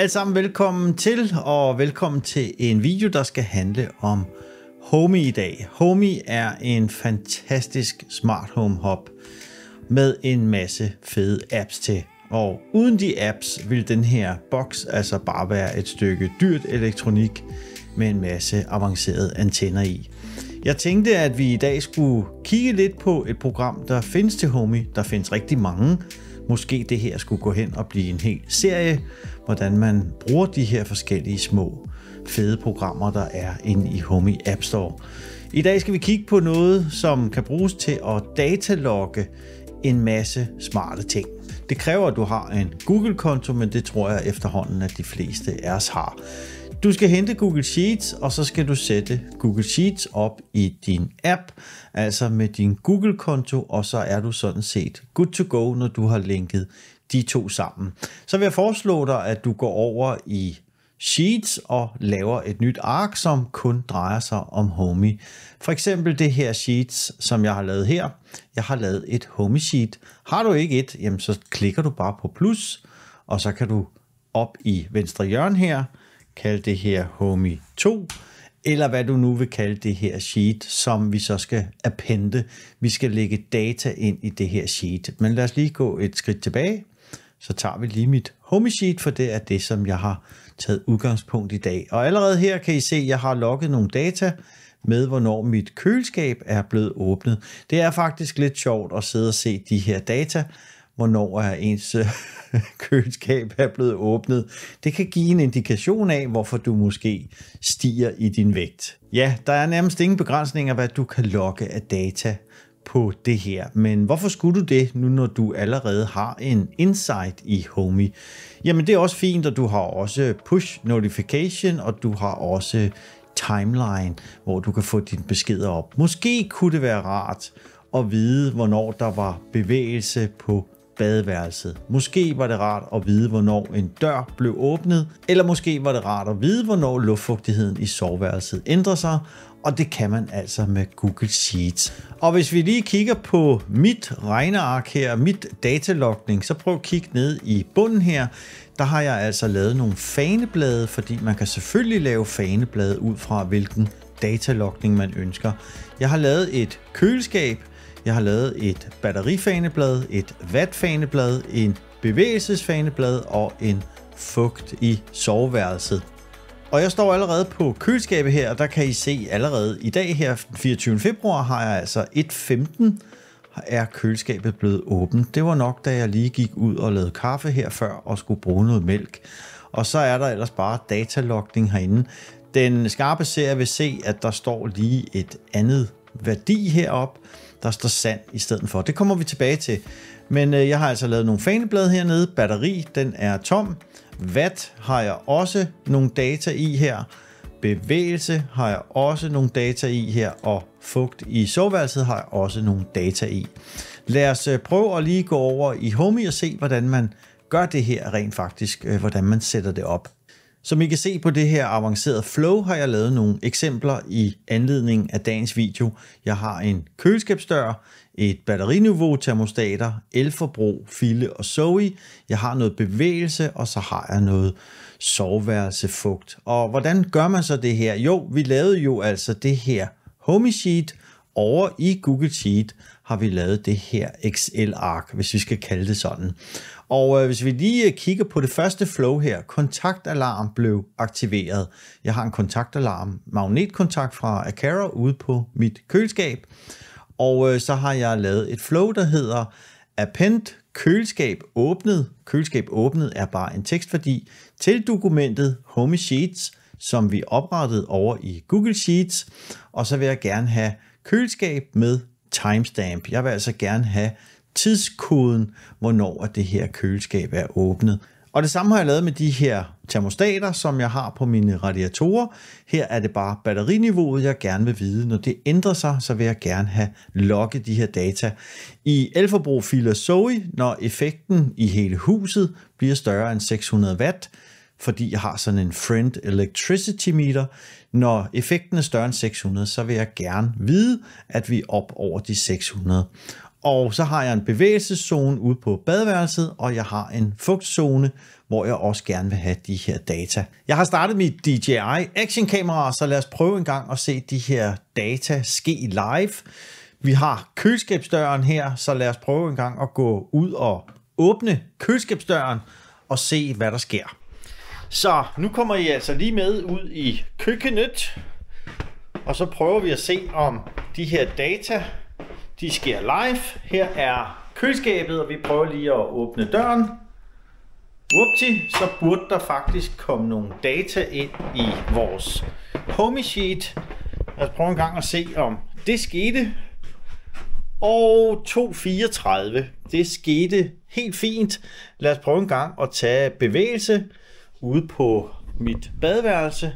Alle sammen velkommen til, og velkommen til en video, der skal handle om Homey i dag. Homey er en fantastisk smart home hub med en masse fede apps til. Og uden de apps vil den her boks altså bare være et stykke dyrt elektronik med en masse avancerede antenner i. Jeg tænkte, at vi i dag skulle kigge lidt på et program, der findes til Homey. Der findes rigtig mange. Måske det her skulle gå hen og blive en hel serie, hvordan man bruger de her forskellige små fede programmer, der er inde i Homey App Store. I dag skal vi kigge på noget, som kan bruges til at datalogge en masse smarte ting. Det kræver, at du har en Google-konto, men det tror jeg efterhånden, at de fleste af os har. Du skal hente Google Sheets, og så skal du sætte Google Sheets op i din app, altså med din Google-konto, og så er du sådan set good to go, når du har linket de to sammen. Så vil jeg foreslå dig, at du går over i Sheets og laver et nyt ark, som kun drejer sig om Homey. For eksempel det her Sheets, som jeg har lavet her. Jeg har lavet et Homey Sheet. Har du ikke et, jamen så klikker du bare på plus, og så kan du op i venstre hjørne her, kalde det her Homey 2, eller hvad du nu vil kalde det her sheet, som vi så skal appende. Vi skal lægge data ind i det her sheet. Men lad os lige gå et skridt tilbage så tager vi lige mit home sheet, for det er det, som jeg har taget udgangspunkt i dag. Og allerede her kan I se, at jeg har logget nogle data med, hvornår mit køleskab er blevet åbnet. Det er faktisk lidt sjovt at sidde og se de her data, hvornår er ens køleskab er blevet åbnet. Det kan give en indikation af, hvorfor du måske stiger i din vægt. Ja, der er nærmest ingen begrænsninger, hvad du kan logge af data på det her. Men hvorfor skulle du det, nu når du allerede har en insight i Homey? Jamen det er også fint, og du har også push notification, og du har også timeline, hvor du kan få dine beskeder op. Måske kunne det være rart at vide, hvornår der var bevægelse på badeværelset. Måske var det rart at vide, hvornår en dør blev åbnet, eller måske var det rart at vide, hvornår luftfugtigheden i soveværelset ændrer sig, og det kan man altså med Google Sheets. Og hvis vi lige kigger på mit regneark her, mit datalogning, så prøv at kigge ned i bunden her. Der har jeg altså lavet nogle faneblade, fordi man kan selvfølgelig lave faneblade ud fra, hvilken datalogning man ønsker. Jeg har lavet et køleskab, jeg har lavet et batterifaneblad, et vatfaneblad, en bevægelsesfaneblad og en fugt i soveværelset. Og jeg står allerede på køleskabet her, og der kan I se allerede i dag her, den 24. februar, har jeg altså 1.15, er køleskabet blevet åbent. Det var nok, da jeg lige gik ud og lavede kaffe her før og skulle bruge noget mælk. Og så er der ellers bare datalogning herinde. Den skarpe ser vil se, at der står lige et andet værdi herop, der står sand i stedet for. Det kommer vi tilbage til. Men øh, jeg har altså lavet nogle faneblad hernede. Batteri, den er tom. Watt har jeg også nogle data i her. Bevægelse har jeg også nogle data i her. Og fugt i soveværelset har jeg også nogle data i. Lad os øh, prøve at lige gå over i Homey og se, hvordan man gør det her rent faktisk. Øh, hvordan man sætter det op. Som I kan se på det her avancerede flow, har jeg lavet nogle eksempler i anledning af dagens video. Jeg har en køleskabsdør, et batteriniveau, termostater, elforbrug, file og Zoe. Jeg har noget bevægelse, og så har jeg noget soveværelsefugt. Og hvordan gør man så det her? Jo, vi lavede jo altså det her Home sheet, over i Google Sheet har vi lavet det her Excel-ark, hvis vi skal kalde det sådan. Og øh, hvis vi lige øh, kigger på det første flow her, kontaktalarm blev aktiveret. Jeg har en kontaktalarm, magnetkontakt fra Acara ude på mit køleskab. Og øh, så har jeg lavet et flow, der hedder append køleskab åbnet. Køleskab åbnet er bare en tekstværdi til dokumentet Home Sheets, som vi oprettede over i Google Sheets. Og så vil jeg gerne have køleskab med timestamp. Jeg vil altså gerne have tidskoden, hvornår det her køleskab er åbnet. Og det samme har jeg lavet med de her termostater, som jeg har på mine radiatorer. Her er det bare batteriniveauet, jeg gerne vil vide. Når det ændrer sig, så vil jeg gerne have logget de her data. I elforbrug filer Zoe, når effekten i hele huset bliver større end 600 watt, fordi jeg har sådan en Friend Electricity Meter. Når effekten er større end 600, så vil jeg gerne vide, at vi er op over de 600. Og så har jeg en bevægelseszone ude på badeværelset, og jeg har en fugtzone, hvor jeg også gerne vil have de her data. Jeg har startet mit DJI Action-kamera, så lad os prøve en gang at se de her data ske live. Vi har køleskabsdøren her, så lad os prøve en gang at gå ud og åbne køleskabsdøren og se, hvad der sker. Så nu kommer I altså lige med ud i køkkenet, og så prøver vi at se, om de her data de sker live. Her er køleskabet, og vi prøver lige at åbne døren. Upti, så burde der faktisk komme nogle data ind i vores home sheet. Lad os prøve en gang at se, om det skete. Og 234, det skete helt fint. Lad os prøve en gang at tage bevægelse ude på mit badeværelse.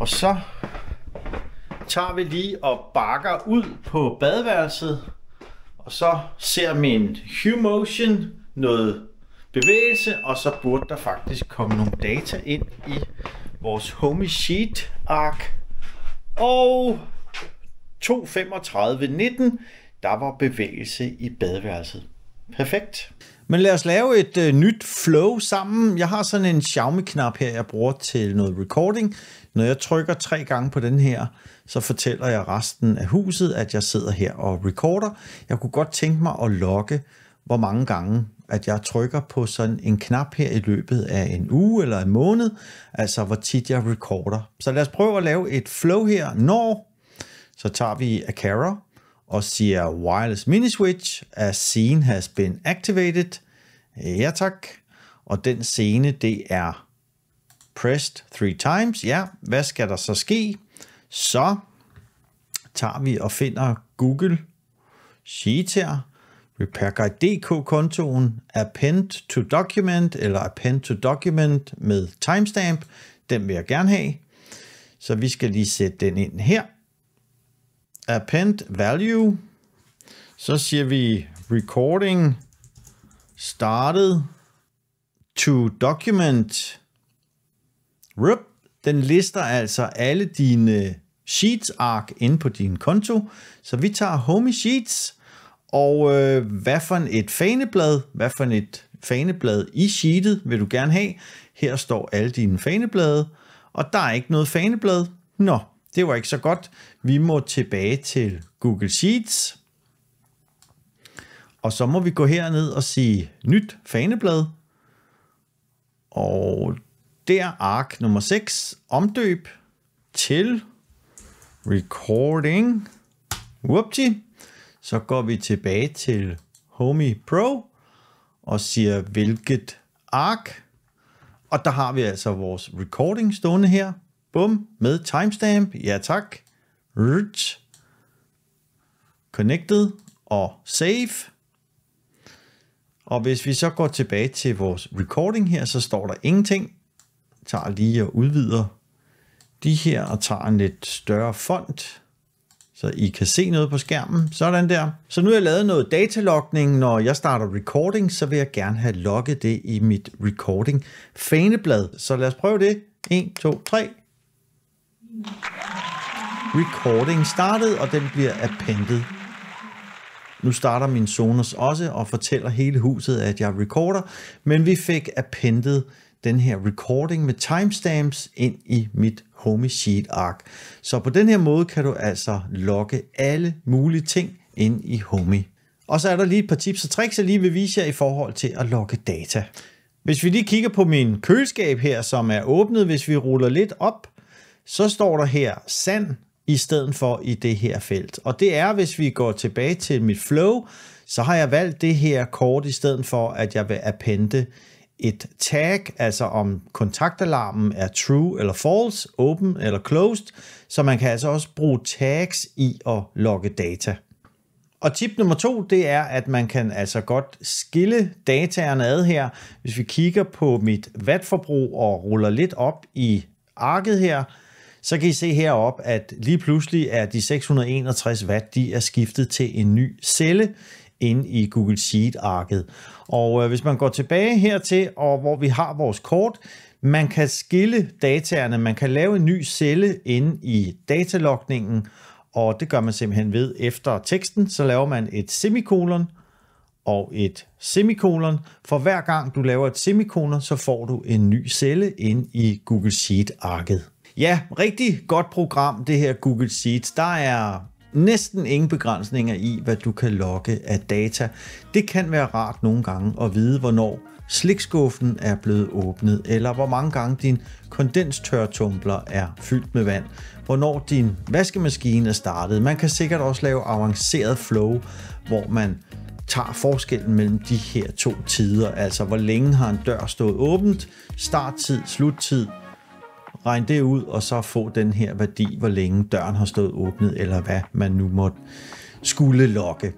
Og så tager vi lige og bakker ud på badeværelset, og så ser min Hue Motion noget bevægelse, og så burde der faktisk komme nogle data ind i vores Homey Sheet ark. Og 2.35.19, der var bevægelse i badeværelset. Perfekt. Men lad os lave et øh, nyt flow sammen. Jeg har sådan en Xiaomi-knap her, jeg bruger til noget recording. Når jeg trykker tre gange på den her, så fortæller jeg resten af huset, at jeg sidder her og recorder. Jeg kunne godt tænke mig at logge, hvor mange gange at jeg trykker på sådan en knap her i løbet af en uge eller en måned, altså hvor tit jeg recorder. Så lad os prøve at lave et flow her. Når, så tager vi Acara og siger wireless mini switch as scene has been activated. Ja tak. Og den scene, det er pressed three times. Ja, hvad skal der så ske? Så tager vi og finder Google Sheet her. RepairGuide.dk-kontoen, append to document, eller append to document med timestamp. Den vil jeg gerne have. Så vi skal lige sætte den ind her. Append value. Så siger vi recording started to document. Rup, den lister altså alle dine Sheets-ark ind på din konto. Så vi tager home Sheets, og øh, hvad for et faneblad, hvad for et faneblad i sheetet vil du gerne have. Her står alle dine faneblade, og der er ikke noget faneblad. Nå, det var ikke så godt. Vi må tilbage til Google Sheets. Og så må vi gå herned og sige nyt faneblad. Og der ark nummer 6, omdøb til recording. Whoopty. Så går vi tilbage til Homey Pro og siger, hvilket ark. Og der har vi altså vores recording stående her. Bum, med timestamp. Ja tak. Root. Connected og save. Og hvis vi så går tilbage til vores recording her, så står der ingenting. Jeg tager lige og udvider de her og tager en lidt større font, så I kan se noget på skærmen. Sådan der. Så nu har jeg lavet noget datalogning. Når jeg starter recording, så vil jeg gerne have logget det i mit recording faneblad. Så lad os prøve det. 1, 2, 3. Recording startet, og den bliver appendet nu starter min Sonos også og fortæller hele huset, at jeg recorder, men vi fik appendet den her recording med timestamps ind i mit Homey Sheet ark. Så på den her måde kan du altså logge alle mulige ting ind i Homey. Og så er der lige et par tips og tricks, jeg lige vil vise jer i forhold til at logge data. Hvis vi lige kigger på min køleskab her, som er åbnet, hvis vi ruller lidt op, så står der her sand i stedet for i det her felt. Og det er, hvis vi går tilbage til mit flow, så har jeg valgt det her kort i stedet for, at jeg vil appende et tag, altså om kontaktalarmen er true eller false, open eller closed, så man kan altså også bruge tags i at logge data. Og tip nummer to, det er, at man kan altså godt skille dataerne ad her. Hvis vi kigger på mit vatforbrug og ruller lidt op i arket her, så kan I se herop, at lige pludselig er de 661 watt, de er skiftet til en ny celle inde i Google Sheet-arket. Og øh, hvis man går tilbage hertil, og hvor vi har vores kort, man kan skille dataerne, man kan lave en ny celle inde i datalogningen, og det gør man simpelthen ved efter teksten, så laver man et semikolon og et semikolon. For hver gang du laver et semikolon, så får du en ny celle ind i Google Sheet-arket. Ja, rigtig godt program, det her Google Sheets. Der er næsten ingen begrænsninger i, hvad du kan logge af data. Det kan være rart nogle gange at vide, hvornår slikskuffen er blevet åbnet, eller hvor mange gange din kondenstørtumbler er fyldt med vand, hvornår din vaskemaskine er startet. Man kan sikkert også lave avanceret flow, hvor man tager forskellen mellem de her to tider, altså hvor længe har en dør stået åbent, starttid, sluttid, regne det ud, og så få den her værdi, hvor længe døren har stået åbnet, eller hvad man nu måtte skulle lokke.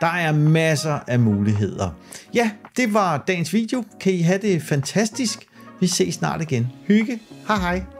Der er masser af muligheder. Ja, det var dagens video. Kan I have det fantastisk? Vi ses snart igen. Hygge. Hej hej.